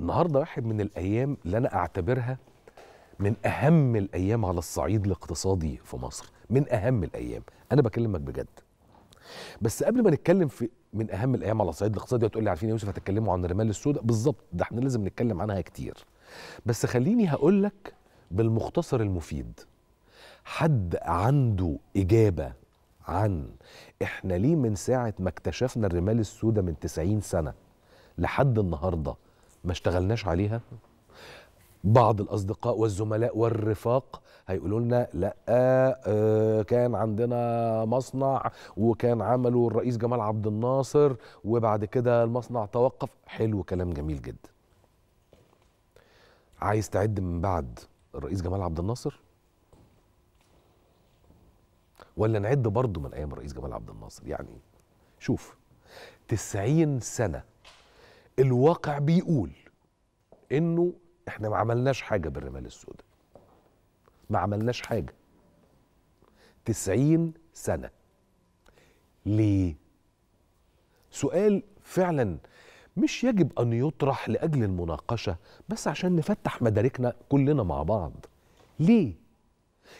النهارده واحد من الايام اللي انا اعتبرها من اهم الايام على الصعيد الاقتصادي في مصر من اهم الايام انا بكلمك بجد بس قبل ما نتكلم في من اهم الايام على الصعيد الاقتصادي هتقول لي عارفين يا يوسف هتتكلموا عن الرمال السوداء بالظبط ده احنا لازم نتكلم عنها كتير بس خليني هقول لك بالمختصر المفيد حد عنده اجابه عن احنا ليه من ساعه ما اكتشفنا الرمال السوداء من 90 سنه لحد النهارده ما اشتغلناش عليها بعض الاصدقاء والزملاء والرفاق هيقولوا لنا لا آه كان عندنا مصنع وكان عمله الرئيس جمال عبد الناصر وبعد كده المصنع توقف حلو كلام جميل جدا عايز تعد من بعد الرئيس جمال عبد الناصر ولا نعد برضه من ايام الرئيس جمال عبد الناصر يعني شوف 90 سنه الواقع بيقول انه احنا ما عملناش حاجه بالرمال السوداء ما عملناش حاجه 90 سنه ليه سؤال فعلا مش يجب ان يطرح لاجل المناقشه بس عشان نفتح مداركنا كلنا مع بعض ليه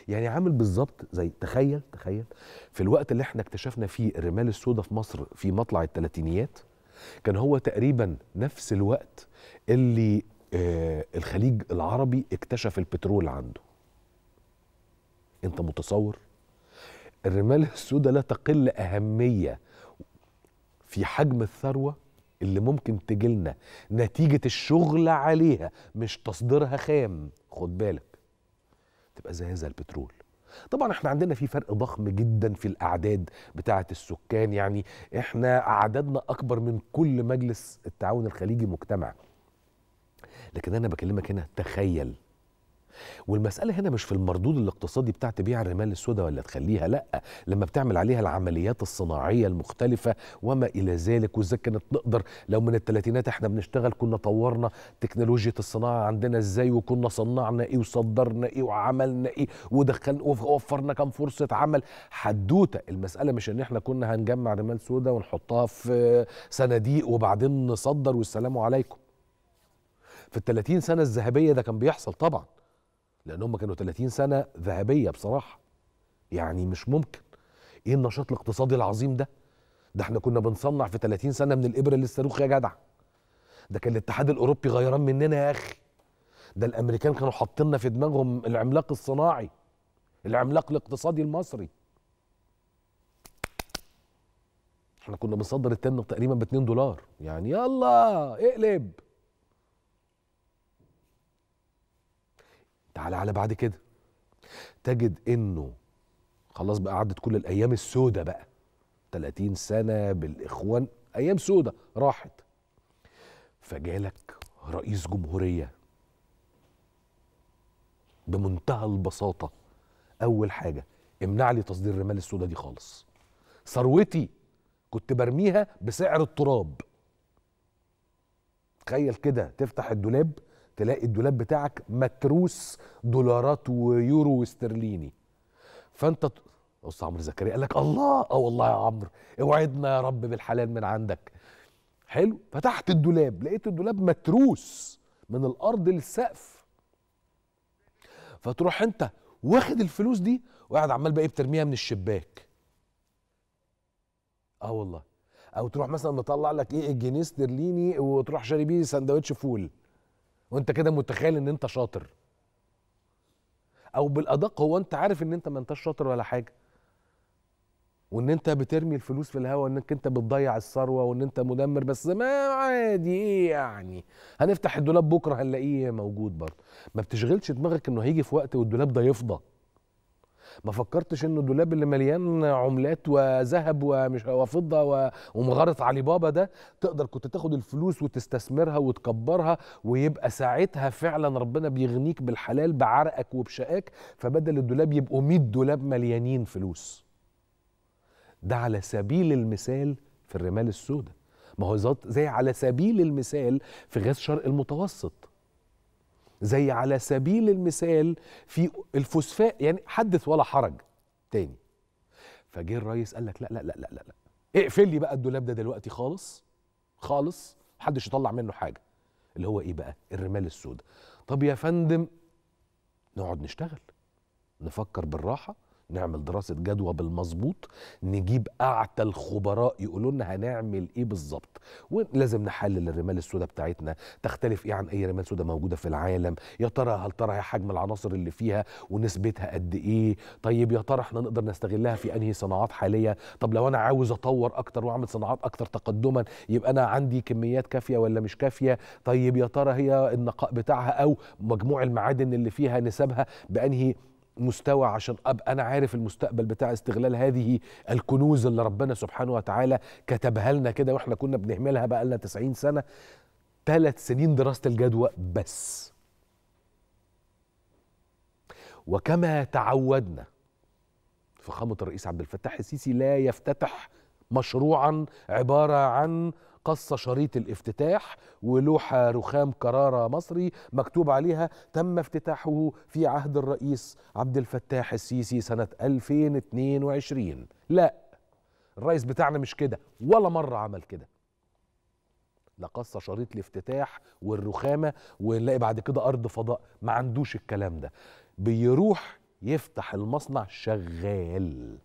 يعني عامل بالظبط زي تخيل تخيل في الوقت اللي احنا اكتشفنا فيه الرمال السوداء في مصر في مطلع الثلاثينيات كان هو تقريبا نفس الوقت اللي آه، الخليج العربي اكتشف البترول عنده انت متصور الرمال السوداء لا تقل اهميه في حجم الثروه اللي ممكن تجيلنا نتيجه الشغل عليها مش تصديرها خام خد بالك تبقى زي هذا البترول طبعا احنا عندنا في فرق ضخم جدا في الاعداد بتاعه السكان يعني احنا عددنا اكبر من كل مجلس التعاون الخليجي مجتمع لكن انا بكلمك هنا تخيل والمساله هنا مش في المردود الاقتصادي بتاع تبيع الرمال السوداء ولا تخليها لا لما بتعمل عليها العمليات الصناعيه المختلفه وما الى ذلك وازاي كانت نقدر لو من الثلاثينات احنا بنشتغل كنا طورنا تكنولوجيا الصناعه عندنا ازاي وكنا صنعنا ايه وصدرنا ايه وعملنا ايه ودخلنا وفرنا كم فرصه عمل حدوته المساله مش ان احنا كنا هنجمع رمال سوداء ونحطها في صناديق وبعدين نصدر والسلام عليكم في ال 30 سنه الذهبيه ده كان بيحصل طبعا لان هم كانوا 30 سنه ذهبيه بصراحه يعني مش ممكن ايه النشاط الاقتصادي العظيم ده ده احنا كنا بنصنع في 30 سنه من الابره للصاروخ يا جدع ده كان الاتحاد الاوروبي غيران مننا يا اخي ده الامريكان كانوا حاطيننا في دماغهم العملاق الصناعي العملاق الاقتصادي المصري احنا كنا بنصدر التمن تقريبا ب 2 دولار يعني يلا اقلب تعالى على بعد كده تجد انه خلاص بقى عدت كل الايام السوداء بقى 30 سنه بالاخوان ايام سوداء راحت فجالك رئيس جمهوريه بمنتهى البساطه اول حاجه امنع لي تصدير الرمال السوداء دي خالص ثروتي كنت برميها بسعر التراب تخيل كده تفتح الدولاب تلاقي الدولاب بتاعك متروس دولارات ويورو واسترليني فانت بص عمرو زكريا قال لك الله اه والله يا عمرو اوعدنا يا رب بالحلال من عندك حلو فتحت الدولاب لقيت الدولاب متروس من الارض للسقف فتروح انت واخد الفلوس دي وقاعد عمال بقى بترميها من الشباك اه والله او تروح مثلا مطلع لك ايه الجنيه استرليني وتروح شاري بيه سندوتش فول وانت كده متخيل ان انت شاطر او بالادق هو انت عارف ان انت ما انتش شاطر ولا حاجه وان انت بترمي الفلوس في الهواء وانك انت بتضيع الثروه وان انت مدمر بس ما عادي ايه يعني هنفتح الدولاب بكره هنلاقيه موجود برضه ما بتشغلش دماغك انه هيجي في وقت والدولاب ده يفضى ما فكرتش انه الدولاب اللي مليان عملات وذهب ومش وفضه ومغاره علي بابا ده تقدر كنت تاخد الفلوس وتستثمرها وتكبرها ويبقى ساعتها فعلا ربنا بيغنيك بالحلال بعرقك وبشقاك فبدل الدولاب يبقوا 100 دولاب مليانين فلوس ده على سبيل المثال في الرمال السوداء ما هو زي على سبيل المثال في غاز شرق المتوسط زي على سبيل المثال في الفوسفات يعني حدث ولا حرج تاني فجه الريس قال لك لا لا لا لا لا, لا. اقفل لي بقى الدولاب ده دلوقتي خالص خالص محدش يطلع منه حاجه اللي هو ايه بقى الرمال السوداء طب يا فندم نقعد نشتغل نفكر بالراحه نعمل دراسه جدوى بالمظبوط نجيب اعتى الخبراء يقولوا لنا هنعمل ايه بالظبط ولازم نحلل الرمال السوداء بتاعتنا تختلف ايه عن اي رمال سوداء موجوده في العالم يا ترى هل ترى هي حجم العناصر اللي فيها ونسبتها قد ايه طيب يا ترى احنا نقدر نستغلها في انهي صناعات حاليه طب لو انا عاوز اطور اكتر واعمل صناعات اكتر تقدما يبقى انا عندي كميات كافيه ولا مش كافيه طيب يا ترى هي النقاء بتاعها او مجموع المعادن اللي فيها نسبها بانهي مستوى عشان ابقى انا عارف المستقبل بتاع استغلال هذه الكنوز اللي ربنا سبحانه وتعالى كتبها لنا كده واحنا كنا بنهملها بقى لنا 90 سنه ثلاث سنين دراسه الجدوى بس وكما تعودنا فخامه الرئيس عبد الفتاح السيسي لا يفتتح مشروعا عبارة عن قص شريط الافتتاح ولوحة رخام كرارة مصري مكتوب عليها تم افتتاحه في عهد الرئيس عبد الفتاح السيسي سنة 2022 لا الرئيس بتاعنا مش كده ولا مرة عمل كده لقصة شريط الافتتاح والرخامة ونلاقي بعد كده أرض فضاء ما عندوش الكلام ده بيروح يفتح المصنع شغال